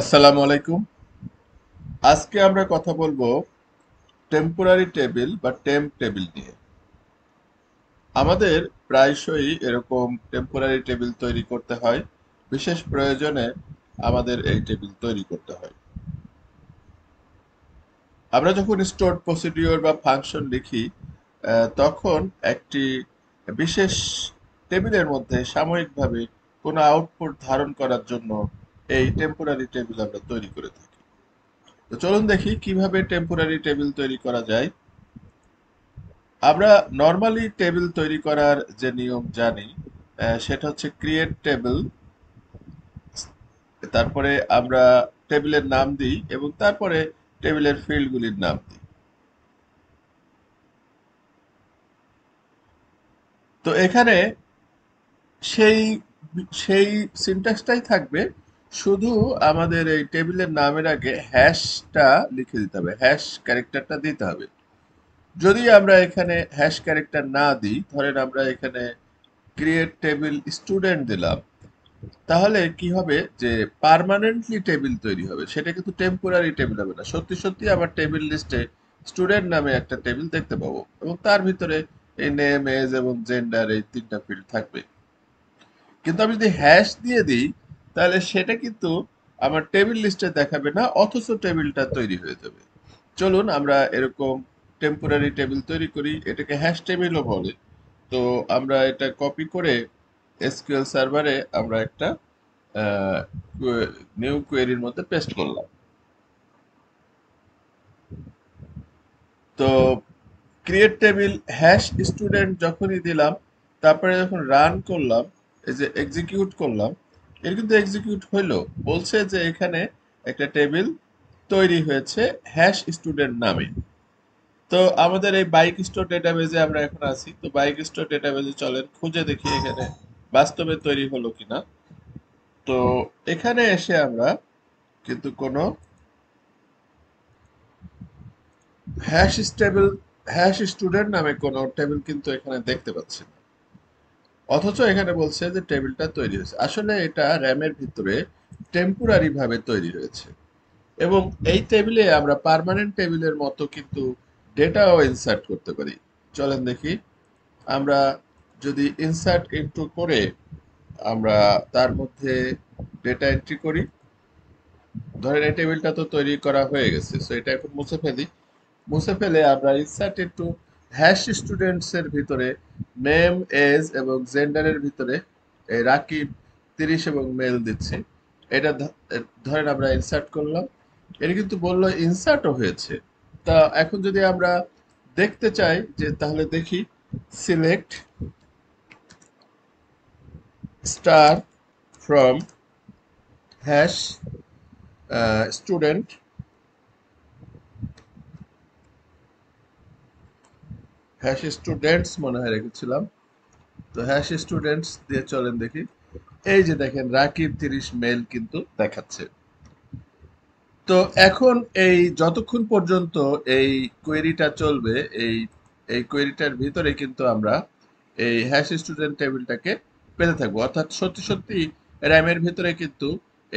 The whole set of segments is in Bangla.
আসসালামু আলাইকুম আজকে আমরা কথা বলবো টেম্পোরারি টেবিল বা টেম্প টেবিল নিয়ে আমাদের প্রায়শই এরকম টেম্পোরারি টেবিল তৈরি করতে হয় বিশেষ প্রয়োজনে আমাদের এই টেবিল তৈরি করতে হয় আমরা যখন স্টোর প্রসিডিওর বা ফাংশন লিখি তখন একটি বিশেষ টেবিলের মধ্যে সাময়িকভাবে কোনো আউটপুট ধারণ করার জন্য এই টেম্পোরারি টেবিল আমরা তৈরি করে থাকি তো চলুন দেখি কিভাবে টেম্পোরারি টেবিল তৈরি করা যায় আমরা নর্মালি টেবিল তৈরি করার যে নিয়ম জানি সেটা হচ্ছে ক্রিয়েট টেবিল তারপরে আমরা টেবিলের নাম দিই এবং তারপরে টেবিলের ফিল্ডগুলির নাম দিই তো এখানে সেই সেই সিনট্যাক্সটাই থাকবে শুধু আমাদের এই টেবিলের নামের আগে হ্যাশটা লিখে দিতে হবে হ্যাশ ক্যারেক্টারটা দিতে হবে যদি আমরা এখানে হ্যাশ ক্যারেক্টার না দিই ধরেন আমরা এখানে ক্রিয়েট টেবিল স্টুডেন্ট দিলাম তাহলে কি হবে যে পারমানেন্টলি টেবিল তৈরি হবে সেটা কিন্তু টেম্পোরারি টেবিল হবে না সত্যি সত্যি আমার টেবিল লিস্টে স্টুডেন্ট নামে একটা টেবিল দেখতে পাবো এবং তার ভিতরে এই নেম এজ এবং জেন্ডার এই তিনটা ফিল্ড থাকবে কিন্তু আমি যদি হ্যাশ দিয়ে দিই তাহলে সেটা কিন্তু আমার টেবিল লিস্টে দেখাবে না অথচ টেবিলটা তৈরি হয়ে যাবে চলুন আমরা এরকম টেম্পোরারি টেবিল তৈরি করি এটাকে হ্যাশ টেবিলও বলে তো আমরা এটা কপি করে এসকিউএল সার্ভারে আমরা একটা নিউ কোয়েরির মধ্যে পেস্ট করলাম তো ক্রিয়েট টেবিল হ্যাশ স্টুডেন্ট যখনই দিলাম তারপরে যখন রান করলাম এই যে এক্সিকিউট করলাম এর কিন্তু এক্সিকিউট হইলো বলছে যে এখানে একটা টেবিল তৈরি হয়েছে হ্যাশ স্টুডেন্ট নামে তো আমাদের এই বাইক স্টোর ডেটাবেজে আমরা এখন আছি তো বাইক স্টোর ডেটাবেজে চলেন খুঁজে দেখি এখানে বাস্তবে তৈরি হলো কিনা তো এখানে এসে আমরা কিন্তু কোনো হ্যাশ টেবিল হ্যাশ স্টুডেন্ট নামে কোনো টেবিল কিন্তু এখানে দেখতে পাচ্ছি না অথচ এখানে বলছে যে টেবিলটা তৈরি হয়েছে আসলে এটা র্যামের ভিতরে টেম্পোরারি ভাবে তৈরি হয়েছে এবং এই টেবিলে আমরা পারমানেন্ট টেবিলের মতো কিন্তু ডেটাও ইনসার্ট করতে পারি চলেন দেখি আমরা যদি ইনসার্ট ইন্টু করে আমরা তার মধ্যে ডেটা এন্ট্রি করি ধরেন এই টেবিলটা তো তৈরি করা হয়ে গেছে সো এটা এখন মুছে ফেলি মুছে ফেলে আমরা ইনসার্ট ইন্টু হ্যাশ স্টুডেন্টসের ভিতরে মেম এজ এবং জেন্ডারের ভিতরে এই রাকিব তিরিশ এবং মেল দিচ্ছে এটা ধরেন আমরা ইনসার্ট করলাম এটা কিন্তু বললো ইনসার্টও হয়েছে তা এখন যদি আমরা দেখতে চাই যে তাহলে দেখি select star from hash student hash students মনে হয় রেখেছিলাম তো হ্যাশ স্টুডেন্টস দিয়ে চলেন দেখি এই যে দেখেন রাকিব তিরিশ মেল কিন্তু দেখাচ্ছে তো এখন এই যতক্ষণ পর্যন্ত এই কোয়েরিটা চলবে এই এই কোয়েরিটার ভিতরে কিন্তু আমরা এই হ্যাশ স্টুডেন্ট টেবিলটাকে পেতে থাকবো অর্থাৎ সত্যি সত্যি র্যামের ভিতরে কিন্তু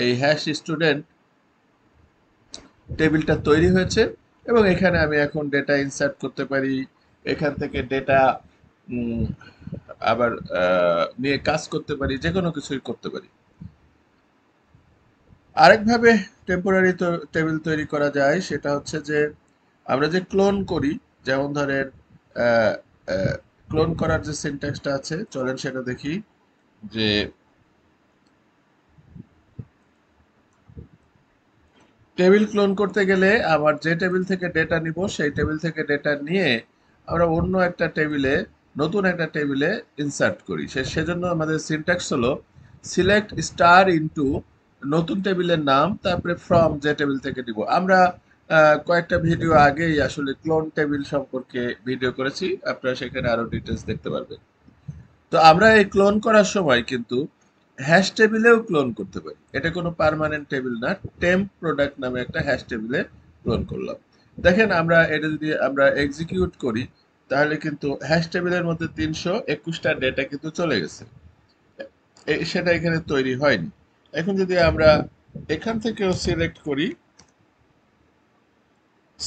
এই হ্যাশ স্টুডেন্ট টেবিলটা তৈরি হয়েছে এবং এখানে আমি এখন ডেটা ইনসার্ট করতে পারি এখান থেকে ডেটা আবার নিয়ে কাজ করতে পারি যে কোনো কিছুই করতে পারি আরেকভাবে টেম্পোরারি টেবিল তৈরি করা যায় সেটা হচ্ছে যে আমরা যে ক্লোন করি যেমন ধরেন ক্লোন করার যে সিনট্যাক্সটা আছে চলেন সেটা দেখি যে টেবিল ক্লোন করতে গেলে আবার যে টেবিল থেকে ডেটা নিব সেই টেবিল থেকে ডেটা নিয়ে আমরা অন্য একটা টেবিলে নতুন একটা টেবিলে ইনসার্ট করি সে সেজন্য আমাদের সিনট্যাক্স হলো সিলেক্ট স্টার ইনটু নতুন টেবিলের নাম তারপরে ফ্রম যে টেবিল থেকে দিব আমরা কয়েকটা ভিডিও আগেই আসলে ক্লোন টেবিল সম্পর্কে ভিডিও করেছি আপনারা সেখানে আরও ডিটেলস দেখতে পারবেন তো আমরা এই ক্লোন করার সময় কিন্তু হ্যাশ টেবিলেও ক্লোন করতে পারি এটা কোনো পারমানেন্ট টেবিল না টেম্প প্রোডাক্ট নামে একটা হ্যাশ টেবিলে ক্লোন করলাম দেখেন আমরা এটা যদি আমরা এক্সিকিউট করি তাহলে কিন্তু হ্যাশ টেবিলের মধ্যে তিনশো একুশটা ডেটা কিন্তু চলে গেছে সেটা এখানে তৈরি হয়নি এখন যদি আমরা এখান থেকেও সিলেক্ট করি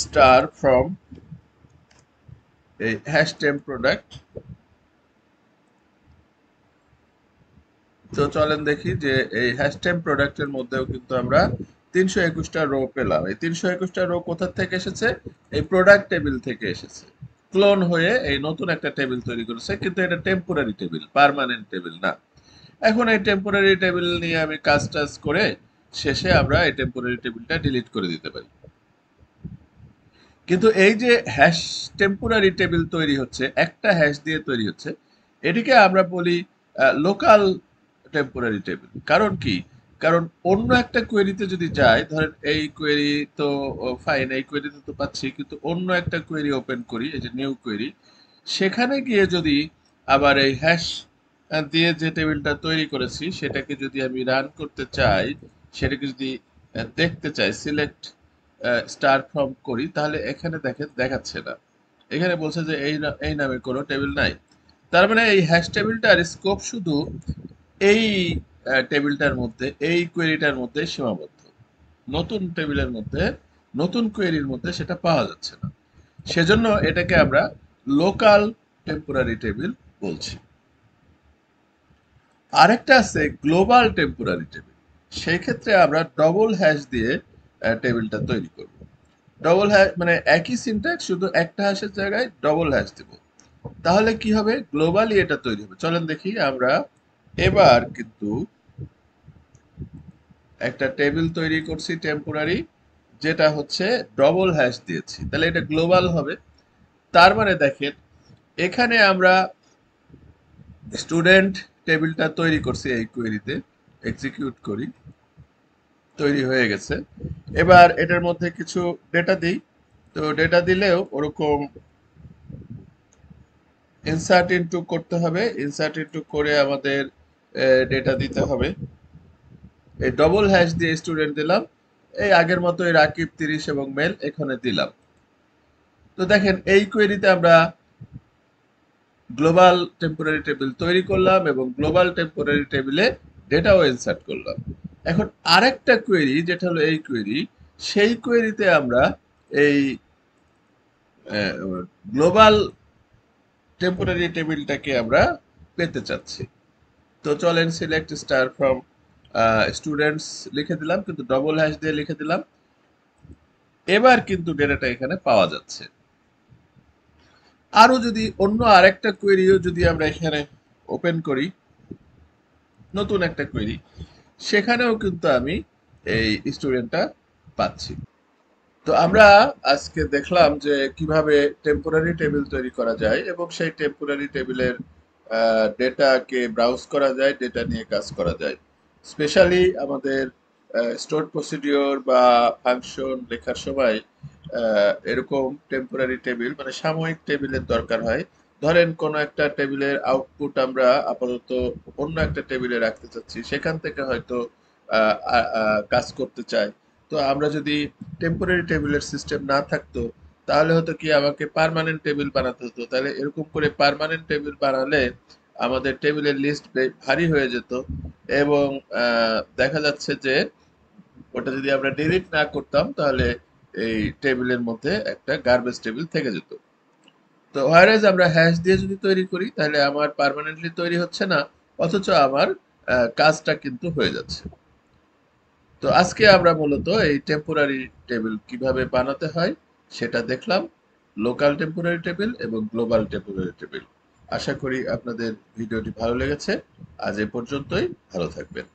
স্টার ফ্রম এই হ্যাশ টেম প্রোডাক্ট তো চলেন দেখি যে এই হ্যাশ টেম প্রোডাক্টের মধ্যেও কিন্তু আমরা তিনশো একুশটা রো পেলাম এই তিনশো একুশটা রো কোথা থেকে এসেছে এই প্রোডাক্ট টেবিল থেকে এসেছে ক্লোন হয়ে এই নতুন একটা টেবিল তৈরি করেছে কিন্তু এটা টেম্পোরারি টেবিল পারমানেন্ট টেবিল না এখন এই টেম্পোরারি টেবিল নিয়ে আমি কাজ টাজ করে শেষে আমরা এই টেম্পোরারি টেবিলটা ডিলিট করে দিতে পারি কিন্তু এই যে হ্যাশ টেম্পোরারি টেবিল তৈরি হচ্ছে একটা হ্যাশ দিয়ে তৈরি হচ্ছে এটিকে আমরা বলি লোকাল টেম্পোরারি টেবিল কারণ কি কারণ অন্য একটা কোয়েরিতে যদি যাই ধরেন এই কোয়েরি তো ফাইন এই কোয়েরিতে তো পাচ্ছি কিন্তু অন্য একটা কোয়েরি ওপেন করি এই যে নিউ কোয়েরি সেখানে গিয়ে যদি আবার এই হ্যাশ দিয়ে যে টেবিলটা তৈরি করেছি সেটাকে যদি আমি রান করতে চাই সেটাকে যদি দেখতে চাই সিলেক্ট স্টার ফ্রম করি তাহলে এখানে দেখে দেখাচ্ছে না এখানে বলছে যে এই এই নামে কোনো টেবিল নাই তার মানে এই হ্যাশ টেবিলটার স্কোপ শুধু এই টেবিলটার মধ্যে এই কোয়েরিটার মধ্যে সীমাবদ্ধ নতুন টেবিলের মধ্যে নতুন কোয়েরির মধ্যে সেটা পাওয়া যাচ্ছে না সেজন্য এটাকে আমরা লোকাল টেম্পোরারি টেবিল বলছি আরেকটা আছে গ্লোবাল টেম্পোরারি টেবিল সেই ক্ষেত্রে আমরা ডবল হ্যাশ দিয়ে টেবিলটা তৈরি করব ডবল হ্যাশ মানে একই সিনট্যাক্স শুধু একটা হ্যাশের জায়গায় ডবল হ্যাশ দেব তাহলে কি হবে গ্লোবালি এটা তৈরি হবে চলেন দেখি আমরা এবার কিন্তু একটা টেবিল তৈরি করছি টেম্পোরারি যেটা হচ্ছে ডবল হ্যাশ দিয়েছি তাহলে এটা গ্লোবাল হবে তার মানে দেখেন এখানে আমরা স্টুডেন্ট টেবিলটা তৈরি করছি এই কোয়েরিতে এক্সিকিউট করি তৈরি হয়ে গেছে এবার এটার মধ্যে কিছু ডেটা দিই তো ডেটা দিলেও ওরকম ইনসার্ট ইনটু করতে হবে ইনসার্ট ইনটু করে আমাদের ডেটা দিতে হবে এই ডবল হ্যাশ দিয়ে স্টুডেন্ট দিলাম এই আগের মতো এই রাকিব তিরিশ এবং মেল এখানে দিলাম তো দেখেন এই কোয়েরিতে আমরা গ্লোবাল টেম্পোরারি টেবিল তৈরি করলাম এবং গ্লোবাল টেম্পোরারি টেবিলে ডেটাও ইনসার্ট করলাম এখন আরেকটা কোয়েরি যেটা হলো এই কোয়েরি সেই কোয়েরিতে আমরা এই গ্লোবাল টেম্পোরারি টেবিলটাকে আমরা পেতে চাচ্ছি তো চলেন সিলেক্ট স্টার ফ্রম স্টুডেন্টস লিখে দিলাম কিন্তু ডবল হ্যাশ দিয়ে লিখে দিলাম এবার কিন্তু ডেটাটা এখানে পাওয়া যাচ্ছে আরও যদি অন্য আরেকটা কোয়েরিও যদি আমরা এখানে ওপেন করি নতুন একটা কোয়েরি সেখানেও কিন্তু আমি এই স্টুডেন্টটা পাচ্ছি তো আমরা আজকে দেখলাম যে কিভাবে টেম্পোরারি টেবিল তৈরি করা যায় এবং সেই টেম্পোরারি টেবিলের ডেটাকে ব্রাউজ করা যায় ডেটা নিয়ে কাজ করা যায় স্পেশালি আমাদের স্টোর প্রসিডিওর বা ফাংশন লেখার সময় এরকম টেম্পোরারি টেবিল মানে সাময়িক টেবিলের দরকার হয় ধরেন কোনো একটা টেবিলের আউটপুট আমরা আপাতত অন্য একটা টেবিলে রাখতে চাচ্ছি সেখান থেকে হয়তো কাজ করতে চাই তো আমরা যদি টেম্পোরারি টেবিলের সিস্টেম না থাকতো তাহলে হতো কি আমাকে পারমানেন্ট টেবিল বানাতে হতো তাহলে এরকম করে পারমানেন্ট টেবিল বানালে আমাদের টেবিলের লিস্ট ভারী হয়ে যেত এবং দেখা যাচ্ছে যে ওটা যদি আমরা ডিলিট না করতাম তাহলে এই টেবিলের মধ্যে একটা গার্বেজ টেবিল থেকে যেত তো হোয়ারেজ আমরা হ্যাশ দিয়ে যদি তৈরি করি তাহলে আমার পারমানেন্টলি তৈরি হচ্ছে না অথচ আমার কাজটা কিন্তু হয়ে যাচ্ছে তো আজকে আমরা মূলত এই টেম্পোরারি টেবিল কিভাবে বানাতে হয় সেটা দেখলাম লোকাল টেম্পোরারি টেবিল এবং গ্লোবাল টেম্পোরারি টেবিল আশা করি আপনাদের ভিডিওটি ভালো লেগেছে আজ এ পর্যন্তই ভালো থাকবেন